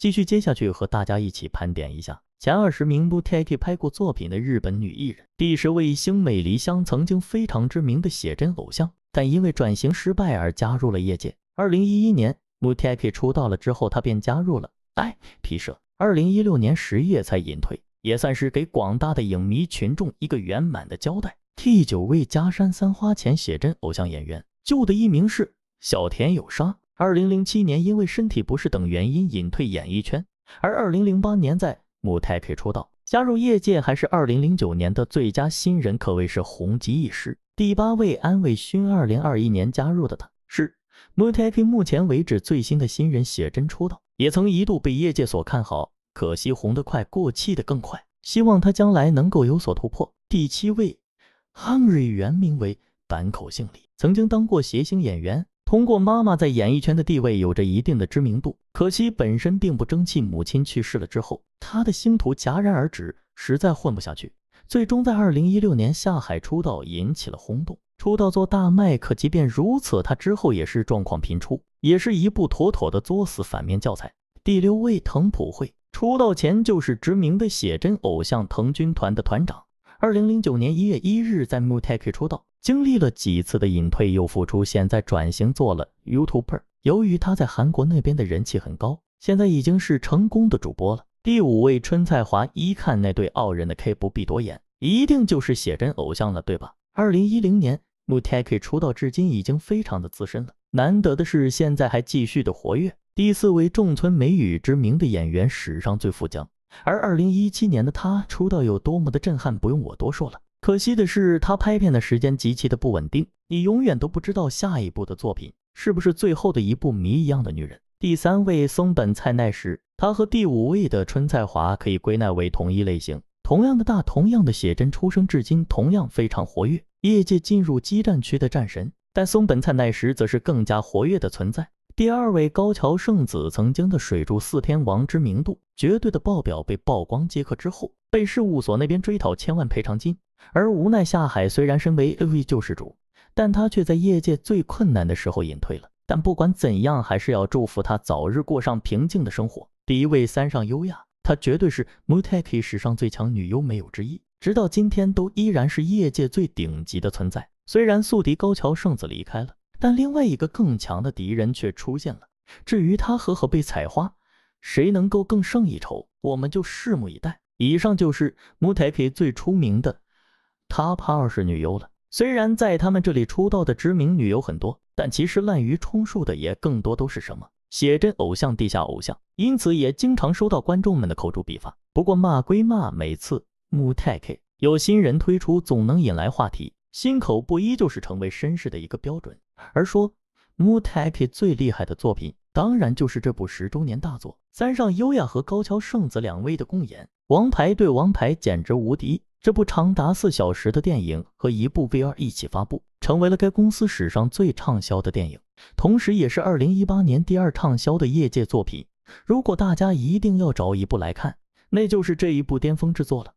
继续接下去，和大家一起盘点一下前二十名都 t a k 拍过作品的日本女艺人。第十位星美梨香，曾经非常知名的写真偶像，但因为转型失败而加入了业界。二零一一年 t a k 出道了之后，她便加入了 IP 社。二零一六年十月才隐退，也算是给广大的影迷群众一个圆满的交代。第九位加山三花前写真偶像演员，旧的一名是小田有沙。二零零七年，因为身体不适等原因隐退演艺圈，而二零零八年在 m a t e 出道，加入业界还是二零零九年的最佳新人，可谓是红极一时。第八位安伟勋，二零二一年加入的他是 MATEK，目前为止最新的新人写真出道，也曾一度被业界所看好，可惜红得快，过气的更快。希望他将来能够有所突破。第七位，Henry，原名为坂口幸里，曾经当过谐星演员。通过妈妈在演艺圈的地位有着一定的知名度，可惜本身并不争气。母亲去世了之后，他的星途戛然而止，实在混不下去。最终在二零一六年下海出道，引起了轰动。出道做大卖，可即便如此，他之后也是状况频出，也是一部妥妥的作死反面教材。第六位藤浦惠，出道前就是知名的写真偶像，藤军团的团长。二零零九年一月一日在 Muteki 出道。经历了几次的隐退又复出，现在转型做了 YouTuber。由于他在韩国那边的人气很高，现在已经是成功的主播了。第五位春菜华，一看那对傲人的 K，不必多言，一定就是写真偶像了，对吧？二零一零年 Muteki 出道至今已经非常的资深了，难得的是现在还继续的活跃。第四位仲村美羽，知名的演员，史上最富江，而二零一七年的他出道有多么的震撼，不用我多说了。可惜的是，他拍片的时间极其的不稳定，你永远都不知道下一部的作品是不是最后的一部。谜一样的女人，第三位松本菜奈实，她和第五位的春菜华可以归纳为同一类型，同样的大，同样的写真，出生至今同样非常活跃，业界进入激战区的战神。但松本菜奈实则是更加活跃的存在。第二位高桥圣子，曾经的水柱四天王知名度绝对的爆表，被曝光接客之后，被事务所那边追讨千万赔偿金。而无奈下海，虽然身为 AV 救世主，但他却在业界最困难的时候隐退了。但不管怎样，还是要祝福他早日过上平静的生活。第一位三上悠亚，她绝对是 Muteki 史上最强女优没有之一，直到今天都依然是业界最顶级的存在。虽然宿敌高桥圣子离开了，但另外一个更强的敌人却出现了。至于他和和被采花，谁能够更胜一筹，我们就拭目以待。以上就是 Muteki 最出名的。他怕是女优了。虽然在他们这里出道的知名女优很多，但其实滥竽充数的也更多都是什么写真偶像、地下偶像，因此也经常收到观众们的口诛笔伐。不过骂归骂，每次木太 K 有新人推出，总能引来话题。心口不一就是成为绅士的一个标准。而说木太 K 最厉害的作品，当然就是这部十周年大作，三上优雅和高桥圣子两位的共演，王牌对王牌简直无敌。这部长达四小时的电影和一部 VR 一起发布，成为了该公司史上最畅销的电影，同时也是二零一八年第二畅销的业界作品。如果大家一定要找一部来看，那就是这一部巅峰制作了。